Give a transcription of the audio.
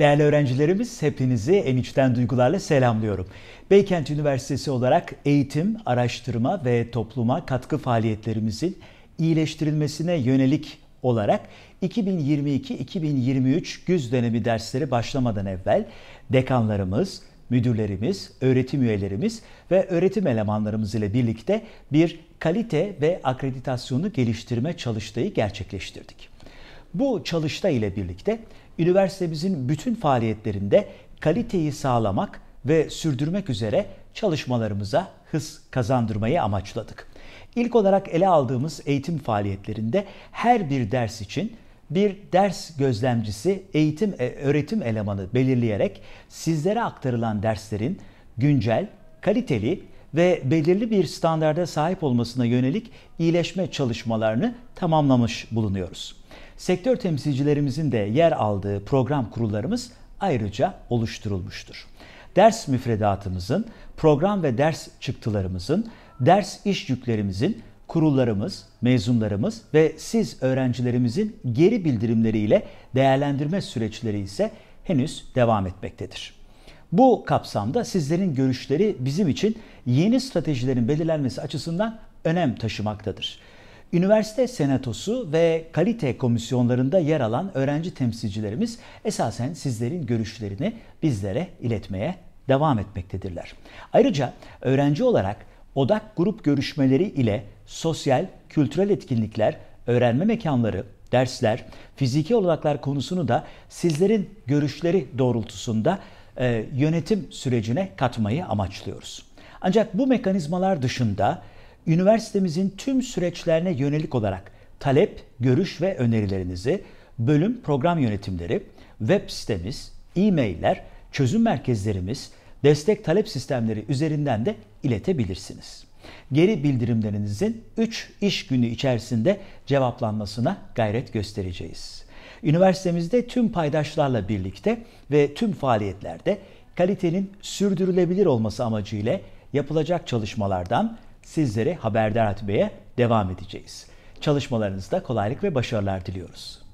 Değerli öğrencilerimiz hepinizi en içten duygularla selamlıyorum. Beykent Üniversitesi olarak eğitim, araştırma ve topluma katkı faaliyetlerimizin iyileştirilmesine yönelik olarak 2022-2023 güz dönemi dersleri başlamadan evvel dekanlarımız, müdürlerimiz, öğretim üyelerimiz ve öğretim elemanlarımız ile birlikte bir kalite ve akreditasyonu geliştirme çalıştayı gerçekleştirdik. Bu çalışta ile birlikte üniversitemizin bütün faaliyetlerinde kaliteyi sağlamak ve sürdürmek üzere çalışmalarımıza hız kazandırmayı amaçladık. İlk olarak ele aldığımız eğitim faaliyetlerinde her bir ders için bir ders gözlemcisi, eğitim e, öğretim elemanı belirleyerek sizlere aktarılan derslerin güncel, kaliteli ve belirli bir standarda sahip olmasına yönelik iyileşme çalışmalarını tamamlamış bulunuyoruz. Sektör temsilcilerimizin de yer aldığı program kurullarımız ayrıca oluşturulmuştur. Ders müfredatımızın, program ve ders çıktılarımızın, ders iş yüklerimizin kurullarımız, mezunlarımız ve siz öğrencilerimizin geri bildirimleriyle değerlendirme süreçleri ise henüz devam etmektedir. Bu kapsamda sizlerin görüşleri bizim için yeni stratejilerin belirlenmesi açısından önem taşımaktadır. Üniversite senatosu ve kalite komisyonlarında yer alan öğrenci temsilcilerimiz esasen sizlerin görüşlerini bizlere iletmeye devam etmektedirler. Ayrıca öğrenci olarak odak grup görüşmeleri ile sosyal, kültürel etkinlikler, öğrenme mekanları, dersler, fiziki olanaklar konusunu da sizlerin görüşleri doğrultusunda e, yönetim sürecine katmayı amaçlıyoruz. Ancak bu mekanizmalar dışında üniversitemizin tüm süreçlerine yönelik olarak talep, görüş ve önerilerinizi bölüm program yönetimleri, web sitemiz, e-mailler, çözüm merkezlerimiz, destek talep sistemleri üzerinden de iletebilirsiniz. Geri bildirimlerinizin 3 iş günü içerisinde cevaplanmasına gayret göstereceğiz. Üniversitemizde tüm paydaşlarla birlikte ve tüm faaliyetlerde kalitenin sürdürülebilir olması amacıyla yapılacak çalışmalardan sizleri haberdar etmeye devam edeceğiz. Çalışmalarınızda kolaylık ve başarılar diliyoruz.